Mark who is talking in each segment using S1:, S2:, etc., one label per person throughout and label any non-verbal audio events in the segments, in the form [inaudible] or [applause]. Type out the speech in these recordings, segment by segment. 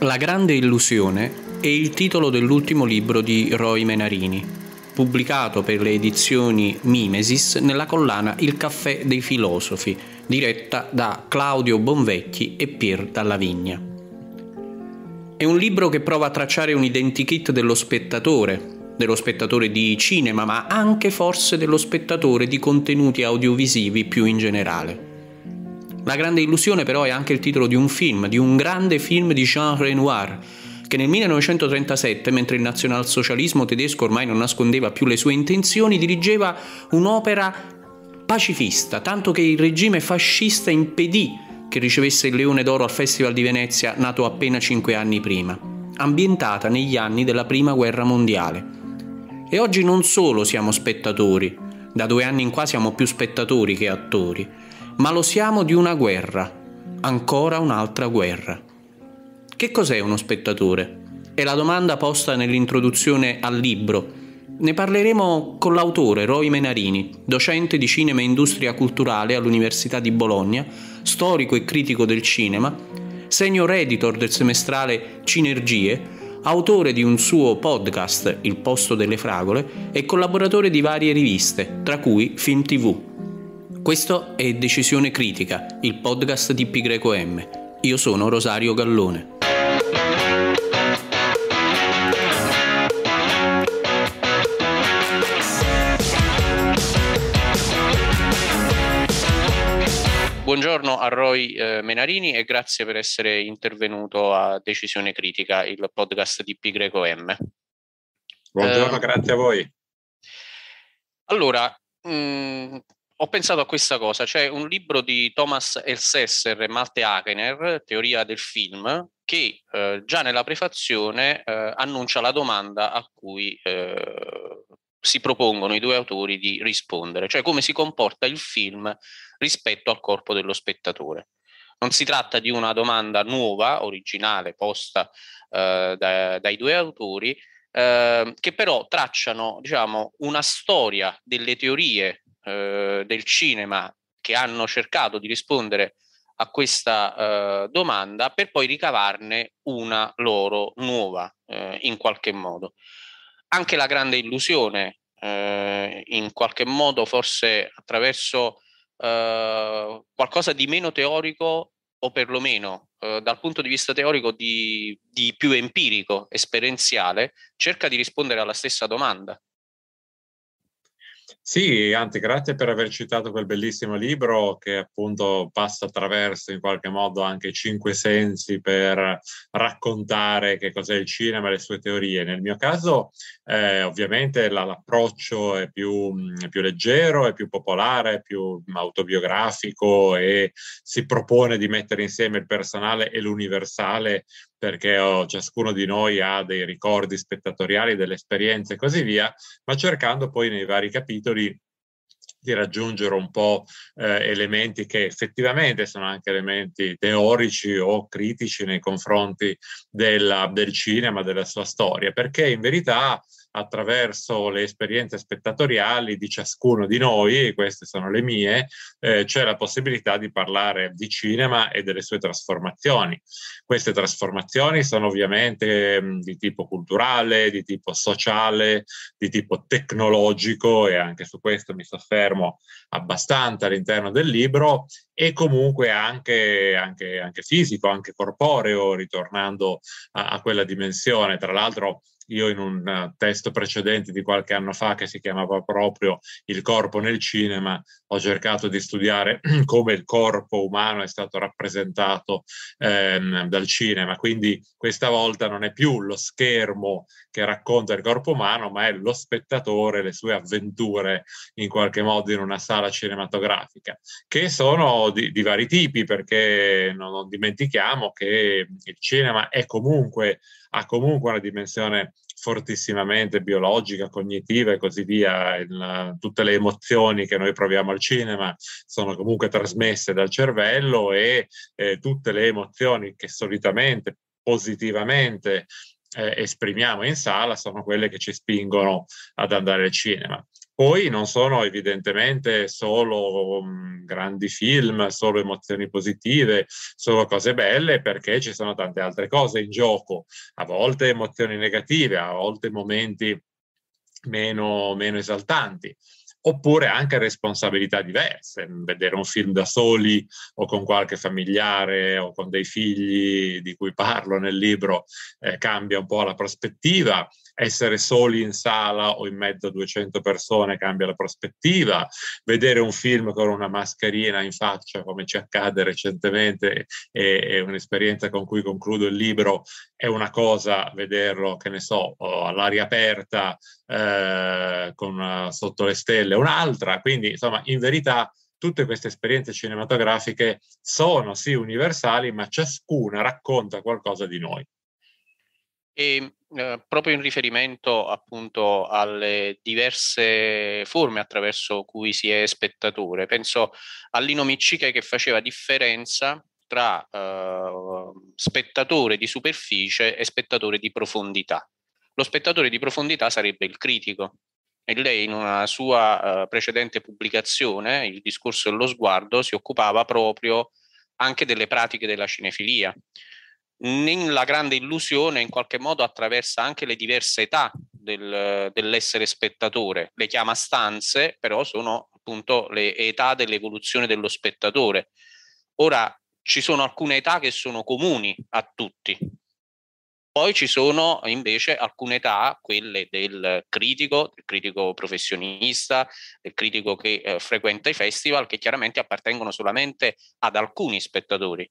S1: La grande illusione è il titolo dell'ultimo libro di Roy Menarini, pubblicato per le edizioni Mimesis nella collana Il caffè dei filosofi, diretta da Claudio Bonvecchi e Pier Dallavigna. È un libro che prova a tracciare un identikit dello spettatore, dello spettatore di cinema, ma anche forse dello spettatore di contenuti audiovisivi più in generale. La grande illusione però è anche il titolo di un film, di un grande film di Jean Renoir, che nel 1937, mentre il nazionalsocialismo tedesco ormai non nascondeva più le sue intenzioni, dirigeva un'opera pacifista, tanto che il regime fascista impedì che ricevesse il Leone d'Oro al Festival di Venezia nato appena 5 anni prima, ambientata negli anni della Prima Guerra Mondiale. E oggi non solo siamo spettatori, da due anni in qua siamo più spettatori che attori, ma lo siamo di una guerra, ancora un'altra guerra. Che cos'è uno spettatore? È la domanda posta nell'introduzione al libro ne parleremo con l'autore Roy Menarini, docente di cinema e industria culturale all'Università di Bologna, storico e critico del cinema, senior editor del semestrale Cinergie, autore di un suo podcast Il posto delle fragole e collaboratore di varie riviste, tra cui Film TV. Questo è Decisione Critica, il podcast di P. Greco M. Io sono Rosario Gallone. buongiorno a Roy eh, Menarini e grazie per essere intervenuto a Decisione Critica, il podcast di Pi Greco M. Buongiorno, eh, grazie a voi. Allora, mh, mm, ho pensato a questa cosa, c'è un libro di Thomas Elsesser e Malte Akener, Teoria del film, che eh, già nella prefazione eh, annuncia la domanda a cui eh, si propongono i due autori di rispondere, cioè come si comporta il film rispetto al corpo dello spettatore. Non si tratta di una domanda nuova, originale, posta eh, da, dai due autori, eh, che però tracciano diciamo, una storia delle teorie eh, del cinema che hanno cercato di rispondere a questa eh, domanda per poi ricavarne una loro nuova eh, in qualche modo anche la grande illusione, eh, in qualche modo forse attraverso eh, qualcosa di meno teorico o perlomeno eh, dal punto di vista teorico di, di, più empirico, esperienziale, cerca di rispondere alla stessa domanda.
S2: Sì, anzi, grazie per aver citato quel bellissimo libro che appunto passa attraverso in qualche modo anche i cinque sensi per raccontare che cos'è il cinema e le sue teorie. Nel mio caso, eh, ovviamente, la, l'approccio è più, mh, mm, più, leggero, è più popolare, è più mm, autobiografico e si propone di mettere insieme il personale e l'universale perché oh, ciascuno di noi ha dei ricordi spettatoriali, delle esperienze e così via, ma cercando poi nei vari capitoli di raggiungere un po' eh, elementi che effettivamente sono anche elementi teorici o critici nei confronti della, del cinema, della sua storia, perché in verità attraverso le esperienze spettatoriali di ciascuno di noi, e queste sono le mie, eh, c'è la possibilità di parlare di cinema e delle sue trasformazioni. Queste trasformazioni sono ovviamente mh, mm, di tipo culturale, di tipo sociale, di tipo tecnologico e anche su questo mi soffermo abbastanza all'interno del libro e comunque anche, anche, anche fisico, anche corporeo, ritornando a, a quella dimensione. Tra l'altro io in un eh, testo precedente di qualche anno fa che si chiamava proprio Il corpo nel cinema, ho cercato di studiare [clears throat] come il corpo umano è stato rappresentato ehm, dal cinema, quindi questa volta non è più lo schermo che racconta il corpo umano, ma è lo spettatore, le sue avventure in qualche modo in una sala cinematografica, che sono di, di vari tipi perché non, non dimentichiamo che il cinema è comunque ha comunque una dimensione fortissimamente biologica, cognitiva e così via. Il, tutte le emozioni che noi proviamo al cinema sono comunque trasmesse dal cervello e eh, tutte le emozioni che solitamente positivamente eh, esprimiamo in sala sono quelle che ci spingono ad andare al cinema. Poi non sono evidentemente solo um, grandi film, solo emozioni positive, solo cose belle, perché ci sono tante altre cose in gioco, a volte emozioni negative, a volte momenti meno, meno esaltanti oppure anche responsabilità diverse. Mm, vedere un film da soli o con qualche familiare o con dei figli di cui parlo nel libro eh, cambia un po' la prospettiva essere soli in sala o in mezzo a 200 persone cambia la prospettiva, vedere un film con una mascherina in faccia come ci accade recentemente è, è un'esperienza con cui concludo il libro, è una cosa vederlo, che ne so, all'aria aperta eh, con, eh, sotto le stelle, un'altra, quindi insomma in verità tutte queste esperienze cinematografiche sono sì universali, ma ciascuna racconta qualcosa di noi.
S1: E ehm, eh, proprio in riferimento appunto alle diverse forme attraverso cui si è spettatore. Penso all'Ino Micciche che faceva differenza tra eh, spettatore di superficie e spettatore di profondità. Lo spettatore di profondità sarebbe il critico, e lei in una sua uh, precedente pubblicazione, Il discorso e lo sguardo, si occupava proprio anche delle pratiche della cinefilia, nella grande illusione in qualche modo attraversa anche le diverse età del, dell'essere spettatore. Le chiama stanze, però sono appunto le età dell'evoluzione dello spettatore. Ora ci sono alcune età che sono comuni a tutti. Poi ci sono invece alcune età, quelle del critico, del critico professionista, del critico che eh, frequenta i festival, che chiaramente appartengono solamente ad alcuni spettatori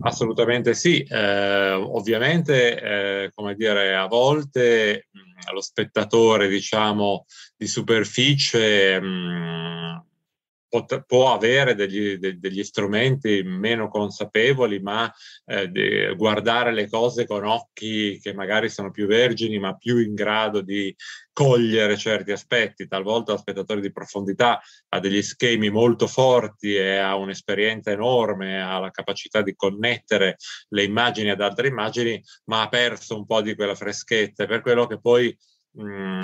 S2: Assolutamente sì, eh, ovviamente eh, come dire a volte mh, lo spettatore diciamo di superficie mh, pot- può avere degli, de- degli, strumenti meno consapevoli, ma eh, guardare le cose con occhi che magari sono più vergini, ma più in grado di cogliere certi aspetti. Talvolta lo spettatore di profondità ha degli schemi molto forti e ha un'esperienza enorme, ha la capacità di connettere le immagini ad altre immagini, ma ha perso un po' di quella freschezza, per quello che poi Mm,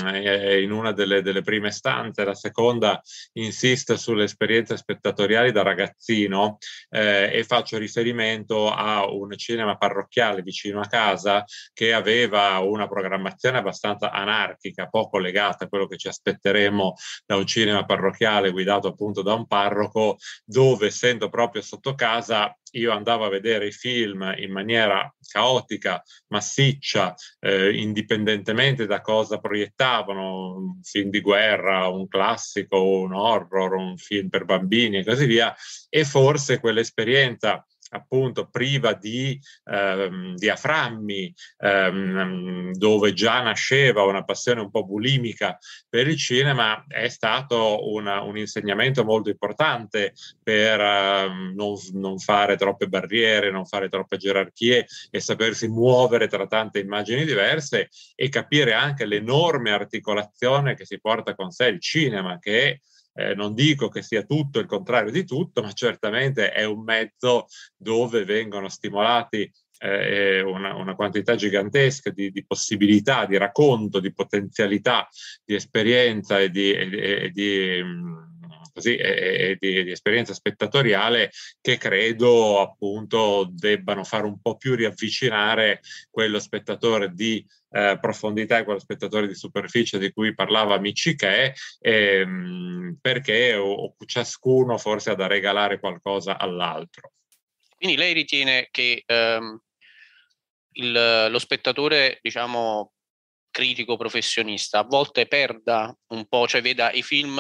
S2: in una delle, delle, prime stanze, la seconda insiste sulle esperienze spettatoriali da ragazzino eh, e faccio riferimento a un cinema parrocchiale vicino a casa che aveva una programmazione abbastanza anarchica, poco legata a quello che ci aspetteremo da un cinema parrocchiale guidato appunto da un parroco, dove essendo proprio sotto casa io andavo a vedere i film in maniera caotica, massiccia, eh, indipendentemente da cosa proiettavano, un film di guerra, un classico, un horror, un film per bambini e così via, e forse quell'esperienza appunto priva di ehm, diaframmi, ehm, dove già nasceva una passione un po' bulimica per il cinema, è stato una, un insegnamento molto importante per ehm, non, non, fare troppe barriere, non fare troppe gerarchie e sapersi muovere tra tante immagini diverse e capire anche l'enorme articolazione che si porta con sé il cinema, che è, eh, non dico che sia tutto il contrario di tutto, ma certamente è un mezzo dove vengono stimolati eh, eh, una, una, quantità gigantesca di, di, possibilità, di racconto, di potenzialità, di esperienza e di... E, e, e di mh, mm, così e, di, di, esperienza spettatoriale che credo appunto debbano far un po' più riavvicinare quello spettatore di eh, profondità e quello spettatore di superficie di cui parlava Michiché, ehm, perché o, o ciascuno forse ha da regalare qualcosa all'altro.
S1: Quindi lei ritiene che ehm, il, lo spettatore, diciamo, critico professionista a volte perda un po', cioè veda i film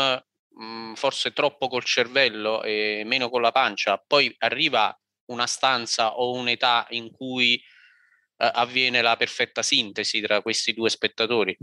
S1: mh, forse troppo col cervello e meno con la pancia, poi arriva una stanza o un'età in cui eh, avviene la perfetta sintesi tra questi due spettatori.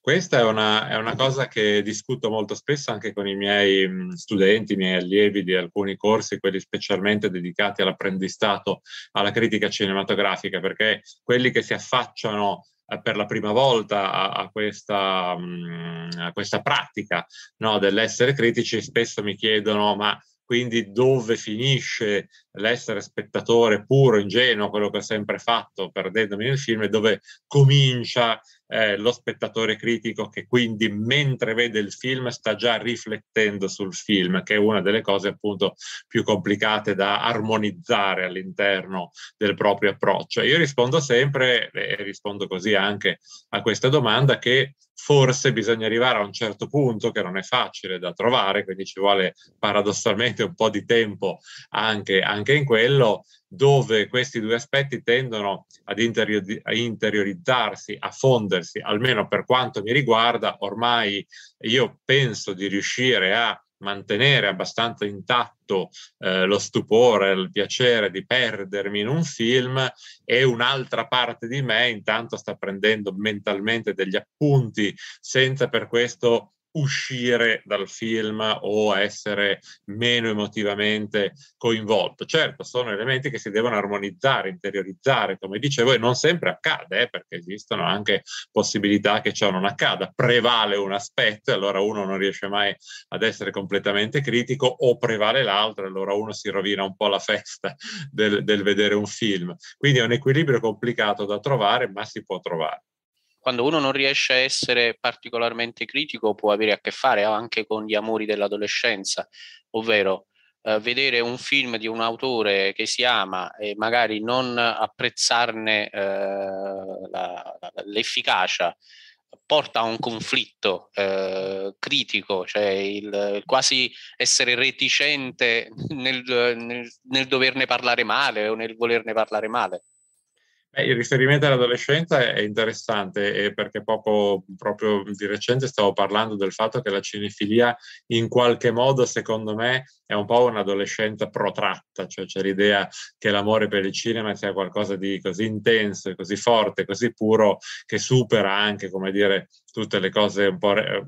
S2: Questa è una, è una, cosa che discuto molto spesso anche con i miei studenti, i miei allievi di alcuni corsi, quelli specialmente dedicati all'apprendistato, alla critica cinematografica, perché quelli che si affacciano eh, per la prima volta a, a, questa, mm, a questa, pratica no, dell'essere critici, spesso mi chiedono ma quindi dove finisce l'essere spettatore puro, ingenuo, quello che ho sempre fatto perdendomi nel film, è dove comincia eh, lo spettatore critico che quindi mentre vede il film sta già riflettendo sul film, che è una delle cose appunto più complicate da armonizzare all'interno del proprio approccio. Io rispondo sempre, e rispondo così anche a questa domanda, che forse bisogna arrivare a un certo punto che non è facile da trovare, quindi ci vuole paradossalmente un po' di tempo anche, anche anche in quello dove questi due aspetti tendono ad interiorizzarsi, a fondersi, almeno per quanto mi riguarda, ormai io penso di riuscire a mantenere abbastanza intatto eh, lo stupore, il piacere di perdermi in un film e un'altra parte di me intanto sta prendendo mentalmente degli appunti senza per questo uscire dal film o essere meno emotivamente coinvolto. Certo, sono elementi che si devono armonizzare, interiorizzare, come dicevo, e non sempre accade, eh, perché esistono anche possibilità che ciò non accada. Prevale un aspetto, e allora uno non riesce mai ad essere completamente critico, o prevale l'altro, e allora uno si rovina un po' la festa del, del vedere un film. Quindi è un equilibrio complicato da trovare, ma si può trovare
S1: quando uno non riesce a essere particolarmente critico può avere a che fare anche con gli amori dell'adolescenza, ovvero eh, vedere un film di un autore che si ama e magari non apprezzarne eh, la, l'efficacia porta a un conflitto eh, critico, cioè il, il, quasi essere reticente nel, nel, nel doverne parlare male o nel volerne parlare male.
S2: Eh, il riferimento all'adolescenza è interessante eh, perché poco proprio di recente stavo parlando del fatto che la cinefilia in qualche modo, secondo me, è un po' un'adolescenza protratta, cioè c'è l'idea che l'amore per il cinema sia qualcosa di così intenso, così forte, così puro, che supera anche, come dire, tutte le cose un po' eh,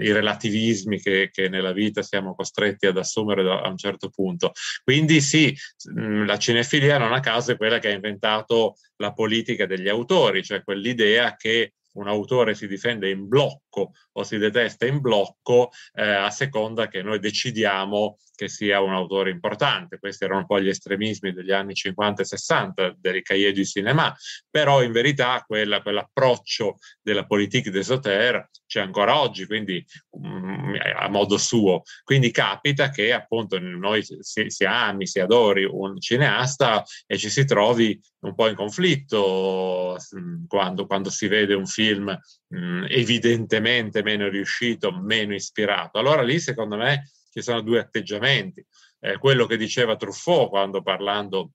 S2: i relativismi che, che, nella vita siamo costretti ad assumere a un certo punto. Quindi sì, mm, la cinefilia non a caso è quella che ha inventato la politica degli autori, cioè quell'idea che un autore si difende in blocco blocco o si detesta in blocco eh, a seconda che noi decidiamo che sia un autore importante. Questi erano un po' gli estremismi degli anni 50 e 60 del cahier du cinéma, però in verità quella, quell'approccio della politique d'esoter c'è ancora oggi, quindi um, a modo suo. Quindi capita che appunto noi si, si ami, si adori un cineasta e ci si trovi un po' in conflitto mm, quando, quando si vede un film Mm, evidentemente meno riuscito, meno ispirato. Allora lì secondo me ci sono due atteggiamenti. Eh, quello che diceva Truffaut quando parlando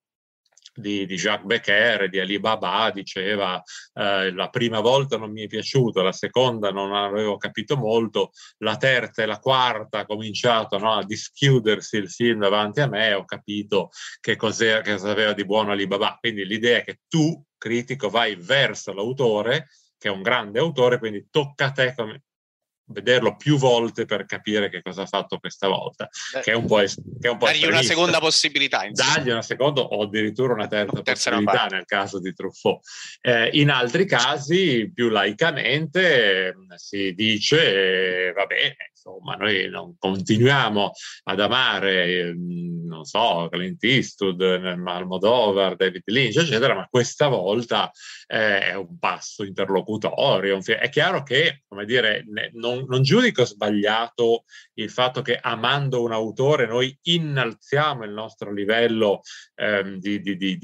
S2: di, di, Jacques Becker, di Alibaba, diceva eh, la prima volta non mi è piaciuto, la seconda non avevo capito molto, la terza e la quarta ha cominciato no, a dischiudersi il film davanti a me, ho capito che, cos'era, che aveva di buono Alibaba. Quindi l'idea è che tu, critico, vai verso l'autore che è un grande autore, quindi tocca a te come, vederlo più volte per capire che cosa ha fatto questa volta, che è un po', es-
S1: che è un po Dagli una seconda possibilità. Insomma. Dagli una
S2: seconda o addirittura una terza, una terza possibilità nel caso di Truffaut. Eh, in altri casi, più laicamente, si dice, eh, va bene, insomma, noi non continuiamo ad amare, ehm, non so, Clint Eastwood, Almodovar, David Lynch, eccetera, ma questa volta eh, è un passo interlocutorio. È chiaro che, come dire, non, non giudico sbagliato il fatto che amando un autore noi innalziamo il nostro livello ehm, di, di, di,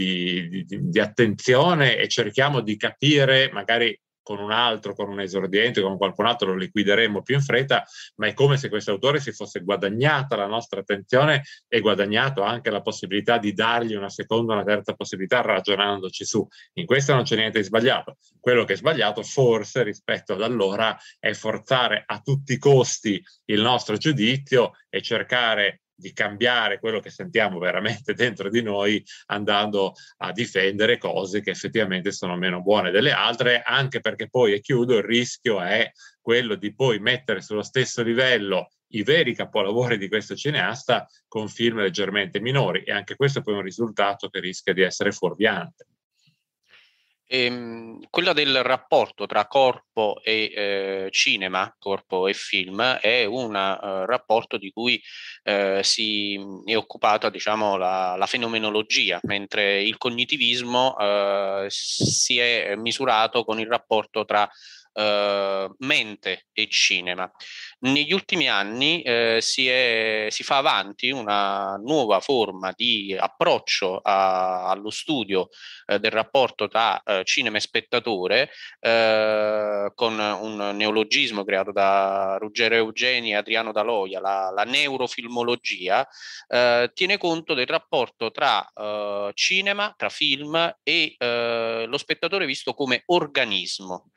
S2: di attenzione e cerchiamo di capire magari con un altro, con un esordiente, con qualcun altro, lo liquideremo più in fretta, ma è come se questo autore si fosse guadagnata la nostra attenzione e guadagnato anche la possibilità di dargli una seconda, una terza possibilità ragionandoci su. In questo non c'è niente di sbagliato. Quello che è sbagliato forse rispetto ad allora è forzare a tutti i costi il nostro giudizio e cercare di cambiare quello che sentiamo veramente [laughs] dentro di noi andando a difendere cose che effettivamente sono meno buone delle altre, anche perché poi, e chiudo, il rischio è quello di poi mettere sullo stesso livello i veri capolavori di questo cineasta con film leggermente minori e anche questo poi è un risultato che rischia di essere fuorviante.
S1: Ehm, quella del rapporto tra corpo e eh, cinema, corpo e film, è un eh, rapporto di cui eh, si è occupata diciamo, la, la, fenomenologia, mentre il cognitivismo eh, si è misurato con il rapporto tra eh, mente e cinema. Negli ultimi anni eh, si, è, si, fa avanti una nuova forma di approccio a, allo studio eh, del rapporto tra eh, cinema e spettatore, ehm, con un neologismo creato da Ruggero Eugeni e Adriano Daloia, la, la neurofilmologia, ehm, tiene conto del rapporto tra ehm, cinema, tra film e lo spettatore visto come organismo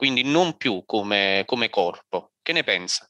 S1: quindi non più come, come corpo. Che ne pensa?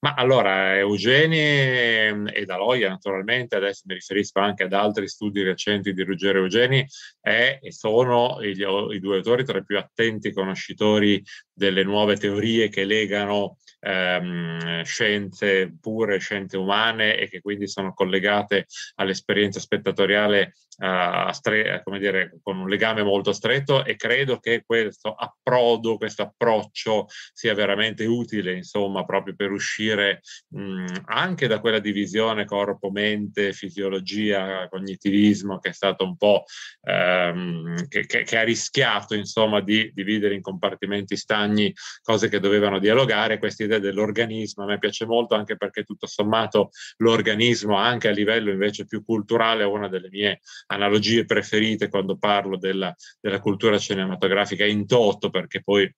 S2: Ma allora, Eugeni ehm, e Daloia naturalmente, adesso mi riferisco anche ad altri studi recenti di Ruggero Eugeni, è, sono i, i due autori tra i più attenti conoscitori delle nuove teorie che legano ehm, scienze pure, scienze umane e che quindi sono collegate all'esperienza spettatoriale eh, stre- dire, con un legame molto stretto e credo che questo approdo, questo approccio sia veramente utile insomma proprio per uscire mh, anche da quella divisione corpo-mente, fisiologia, cognitivismo che è stato un po' ehm, che, che, che, ha rischiato insomma di dividere in compartimenti stagni cose che dovevano dialogare, questi l'idea dell'organismo, a me piace molto anche perché tutto sommato l'organismo anche a livello invece più culturale è una delle mie analogie preferite quando parlo della, della cultura cinematografica in toto, perché poi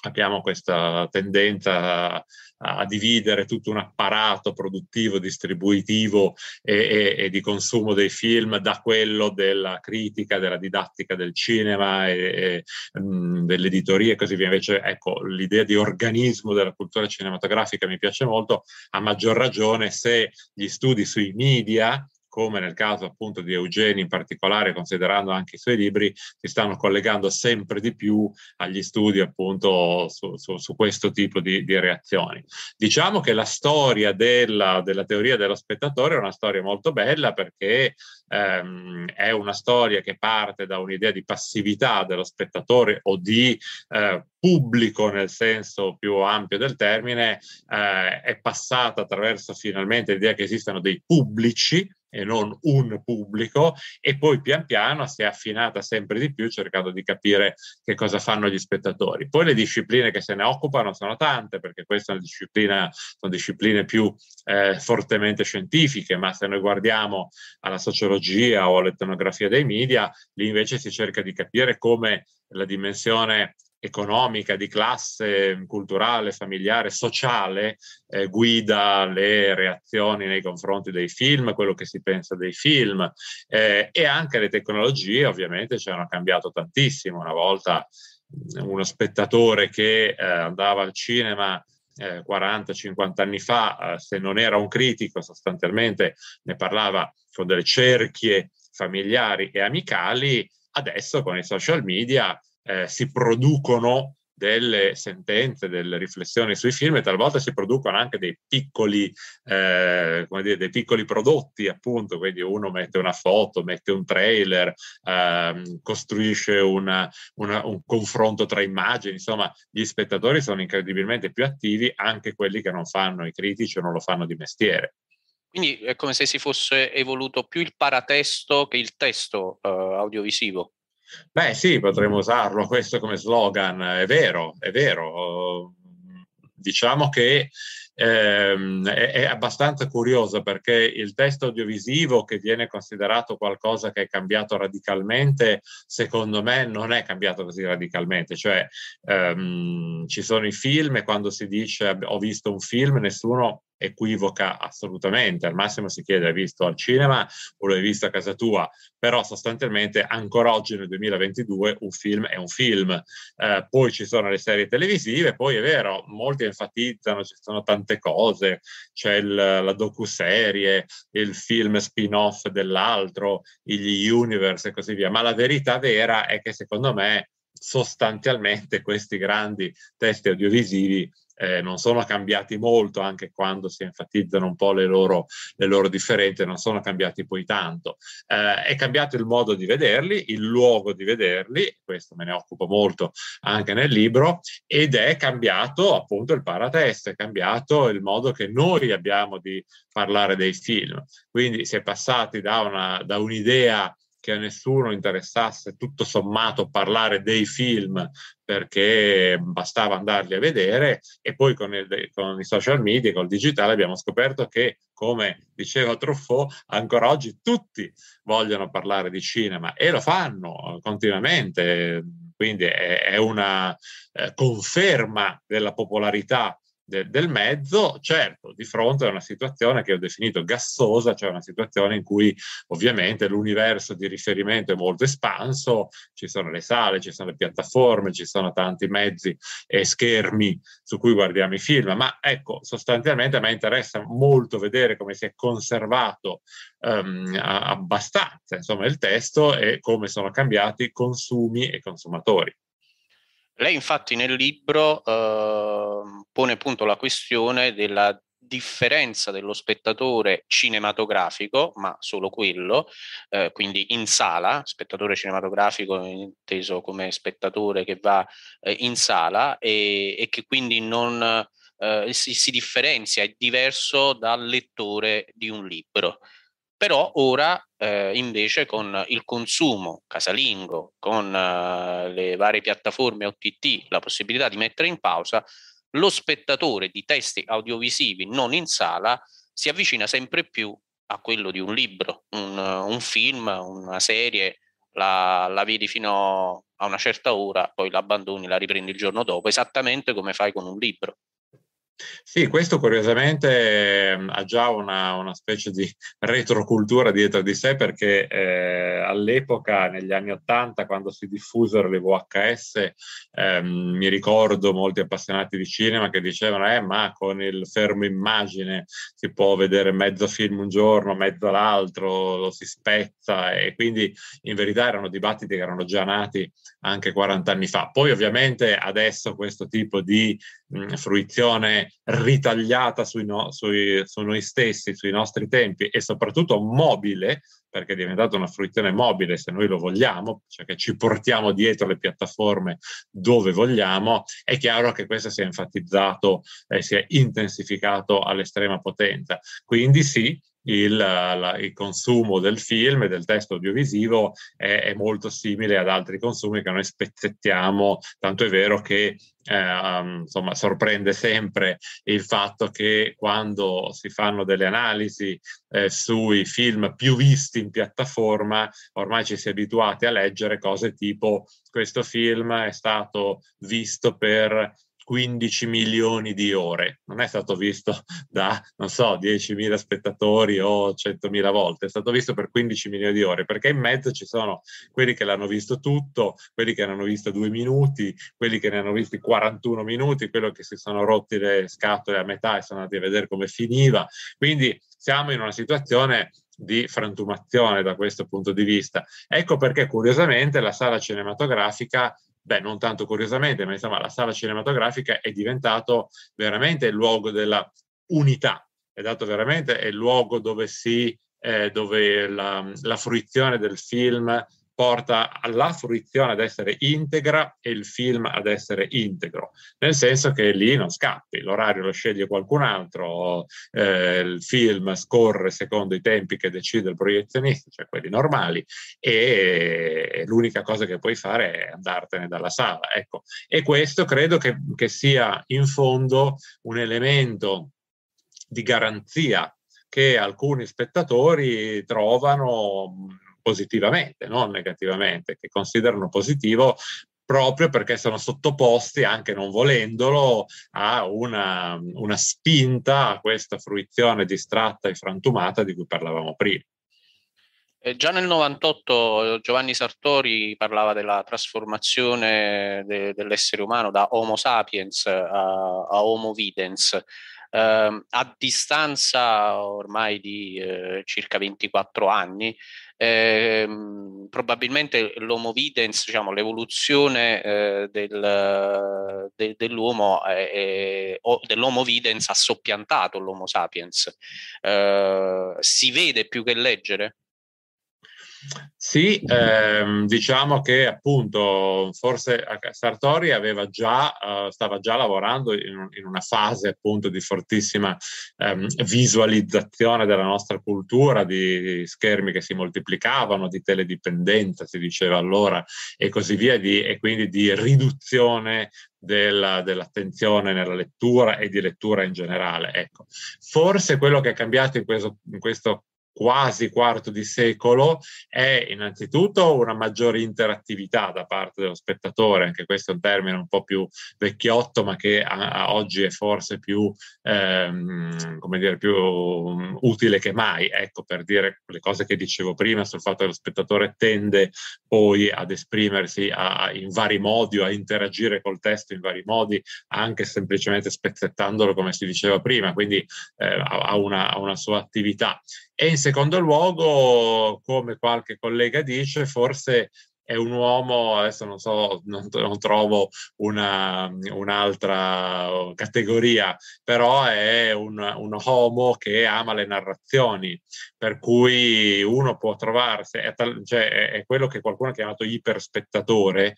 S2: abbiamo questa tendenza a, a dividere tutto un apparato produttivo, distributivo e, e, e, di consumo dei film da quello della critica, della didattica del cinema, e, mh, mm, dell'editoria e così via. Invece, ecco, l'idea di organismo della cultura cinematografica mi piace molto, a maggior ragione se gli studi sui media come nel caso appunto di Eugeni in particolare, considerando anche i suoi libri, si stanno collegando sempre di più agli studi appunto su, su, su questo tipo di, di, reazioni. Diciamo che la storia della, della, teoria dello spettatore è una storia molto bella perché ehm, è una storia che parte da un'idea di passività dello spettatore o di eh, pubblico nel senso più ampio del termine, eh, è passata attraverso finalmente l'idea che esistano dei pubblici e non un pubblico e poi pian piano si è affinata sempre di più cercando di capire che cosa fanno gli spettatori. Poi le discipline che se ne occupano sono tante perché queste sono, discipline più eh, fortemente scientifiche, ma se noi guardiamo alla sociologia o all'etnografia dei media, lì invece si cerca di capire come la dimensione economica, di classe, culturale, familiare, sociale, eh, guida le reazioni nei confronti dei film, quello che si pensa dei film eh, e anche le tecnologie ovviamente ci hanno cambiato tantissimo. Una volta mm, uno spettatore che eh, andava al cinema 40-50 eh, anni fa, eh, se non era un critico sostanzialmente ne parlava con delle cerchie familiari e amicali, adesso con i social media eh, si producono delle sentenze, delle riflessioni sui film e talvolta si producono anche dei piccoli, eh, come dire, dei piccoli prodotti, appunto, quindi uno mette una foto, mette un trailer, eh, costruisce una, una, un confronto tra immagini, insomma gli spettatori sono incredibilmente più attivi, anche quelli che non fanno i critici o non lo fanno di mestiere.
S1: Quindi è come se si fosse evoluto più il paratesto che il testo eh, audiovisivo.
S2: Beh sì, potremmo mm. usarlo questo come slogan, è vero, è vero. Diciamo che ehm, è, è, abbastanza curioso perché il testo audiovisivo che viene considerato qualcosa che è cambiato radicalmente, secondo me non è cambiato così radicalmente. Cioè ehm, ci sono i film e quando si dice ho visto un film, nessuno equivoca assolutamente. Al massimo si chiede hai visto al cinema o l'hai visto a casa tua, però sostanzialmente ancora oggi nel 2022 un film è un film. Eh, poi ci sono le serie televisive, poi è vero, molti enfatizzano, ci sono tante cose, c'è il, la docuserie, il film spin-off dell'altro, gli universe e così via, ma la verità vera è che secondo me sostanzialmente questi grandi testi audiovisivi eh, non sono cambiati molto, anche quando si enfatizzano un po' le loro, le loro differenze, non sono cambiati poi tanto. Eh, è cambiato il modo di vederli, il luogo di vederli, questo me ne occupo molto anche nel libro, ed è cambiato appunto il paratesto, è cambiato il modo che noi abbiamo di parlare dei film. Quindi si è passati da, una, da un'idea che a nessuno interessasse tutto sommato parlare dei film perché bastava andarli a vedere e poi con, il, con i social media, con il digitale abbiamo scoperto che, come diceva Truffaut, ancora oggi tutti vogliono parlare di cinema e lo fanno eh, continuamente, quindi è, è una eh, conferma della popolarità de, del mezzo, certo, di fronte a una situazione che ho definito gassosa, cioè una situazione in cui ovviamente l'universo di riferimento è molto espanso, ci sono le sale, ci sono le piattaforme, ci sono tanti mezzi e schermi su cui guardiamo i film, ma ecco, sostanzialmente a me interessa molto vedere come si è conservato um, abbastanza insomma, il testo e come sono cambiati consumi e consumatori.
S1: Lei infatti nel libro eh, pone appunto la questione della differenza dello spettatore cinematografico, ma solo quello, eh, quindi in sala, spettatore cinematografico inteso come spettatore che va eh, in sala e, e, che quindi non eh, si, si, differenzia, è diverso dal lettore di un libro però ora eh, invece con il consumo casalingo, con eh, le varie piattaforme OTT, la possibilità di mettere in pausa, lo spettatore di testi audiovisivi non in sala si avvicina sempre più a quello di un libro, un, un film, una serie, la, la, vedi fino a una certa ora, poi l'abbandoni, la riprendi il giorno dopo, esattamente come fai con un libro.
S2: Sì, questo curiosamente ehm, ha già una, una, specie di [laughs] retrocultura dietro di sé perché eh, all'epoca, negli anni Ottanta, quando si diffusero le VHS, ehm, mi ricordo molti appassionati di cinema che dicevano eh, ma con il fermo immagine si può vedere mezzo film un giorno, mezzo l'altro, lo si spezza e quindi in verità erano dibattiti che erano già nati anche 40 anni fa. Poi ovviamente adesso questo tipo di Mm, fruizione ritagliata sui no, sui, su noi stessi, sui nostri tempi e soprattutto mobile, perché è diventata una fruizione mobile se noi lo vogliamo, cioè che ci portiamo dietro le piattaforme dove vogliamo, è chiaro che questo si è enfatizzato e eh, si è intensificato all'estrema potenza. Quindi sì, il, la, il consumo del film e del testo audiovisivo è, è molto simile ad altri consumi che noi spezzettiamo, tanto è vero che eh, um, insomma, sorprende sempre il fatto che quando si fanno delle analisi eh, sui film più visti in piattaforma, ormai ci si è abituati a leggere cose tipo questo film è stato visto per 15 milioni di ore, non è stato visto [laughs] da, non so, 10.000 spettatori o 100.000 volte, è stato visto per 15 milioni di ore, perché in mezzo ci sono quelli che l'hanno visto tutto, quelli che ne hanno visto due minuti, quelli che ne hanno visti 41 minuti, quelli che si sono rotti le scatole a metà e sono andati a vedere come finiva. Quindi siamo in una situazione di frantumazione da questo punto di vista. Ecco perché curiosamente la sala cinematografica beh, non tanto curiosamente, ma insomma la sala cinematografica è diventato veramente il luogo della unità, è dato veramente il luogo dove si eh, dove la, la, fruizione del film porta la fruizione ad essere integra e il film ad essere integro, nel senso che lì non scappi, l'orario lo sceglie qualcun altro, eh, il film scorre secondo i tempi che decide il proiezionista, cioè quelli normali, e l'unica cosa che puoi fare è andartene dalla sala. Ecco. E questo credo che, che sia in fondo un elemento di garanzia che alcuni spettatori trovano positivamente, non negativamente, che considerano positivo proprio perché sono sottoposti, anche non volendolo, a una, una spinta a questa fruizione distratta e frantumata di cui parlavamo prima.
S1: Eh, già nel 98 Giovanni Sartori parlava della trasformazione de- dell'essere umano da Homo sapiens a, a Homo videns. Eh, a distanza ormai di eh, circa 24 anni, Ehm, probabilmente l'Homo videns, diciamo, l'evoluzione eh, del, de, dell'uomo eh, o dell'Homo videns ha soppiantato l'Homo sapiens. Eh, si vede più che leggere?
S2: Sì, ehm, diciamo che appunto forse Sartori aveva già, eh, stava già lavorando in, in, una fase appunto di fortissima ehm, visualizzazione della nostra cultura, di schermi che si moltiplicavano, di teledipendenza si diceva allora e così via, di, e quindi di riduzione della, dell'attenzione nella lettura e di lettura in generale. Ecco. Forse quello che è cambiato in questo, in questo quasi quarto di secolo è innanzitutto una maggiore interattività da parte dello spettatore, anche questo è un termine un po' più vecchiotto, ma che a, a oggi è forse più, ehm, dire, più mm, utile che mai, ecco, per dire le cose che dicevo prima sul fatto che lo spettatore tende poi ad esprimersi a, in vari modi o a interagire col testo in vari modi, anche semplicemente spezzettandolo, come si diceva prima, quindi eh, ha, una, una, sua attività. E in secondo luogo, come qualche collega dice, forse è un uomo, adesso non so, non, non trovo una, un'altra categoria, però è un, un, homo che ama le narrazioni, per cui uno può trovarsi, è, tal, cioè è, è quello che qualcuno ha chiamato iperspettatore,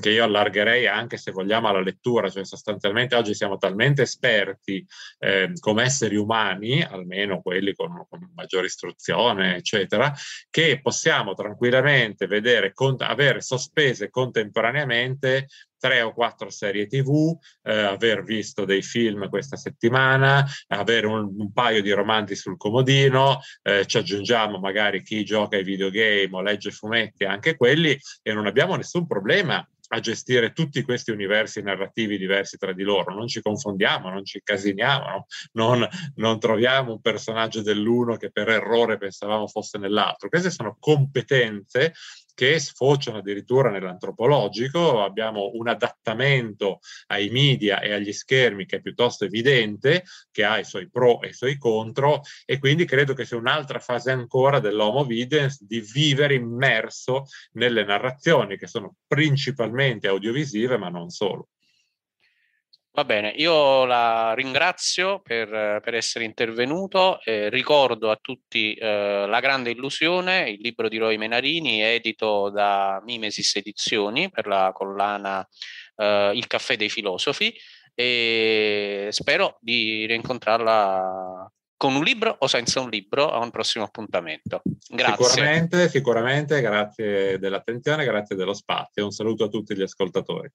S2: che io allargherei anche se vogliamo alla lettura, cioè sostanzialmente oggi siamo talmente esperti eh, come esseri umani, almeno quelli con, con, maggiore istruzione, eccetera, che possiamo tranquillamente vedere, con, avere sospese contemporaneamente tre o quattro serie tv, eh, aver visto dei film questa settimana, avere un, un paio di romanzi sul comodino, eh, ci aggiungiamo magari chi gioca ai videogame o legge fumetti, anche quelli, e non abbiamo nessun problema a gestire tutti questi universi narrativi diversi tra di loro, non ci confondiamo, non ci incasiniamo, non, non troviamo un personaggio dell'uno che per errore pensavamo fosse nell'altro. Queste sono competenze che sfociano addirittura nell'antropologico, abbiamo un adattamento ai media e agli schermi che è piuttosto evidente, che ha i suoi pro e i suoi contro, e quindi credo che sia un'altra fase ancora dell'homo videns di vivere immerso nelle narrazioni che sono principalmente specialmente audiovisive, ma non solo.
S1: Va bene, io la ringrazio per, per essere intervenuto. Eh, ricordo a tutti eh, La Grande Illusione, il libro di Roy Menarini, edito da Mimesis Edizioni per la collana eh, Il caffè dei filosofi e spero di rincontrarla con un libro o senza un libro a un prossimo appuntamento. Grazie. Sicuramente,
S2: sicuramente, grazie dell'attenzione, grazie dello spazio. Un saluto a tutti gli ascoltatori.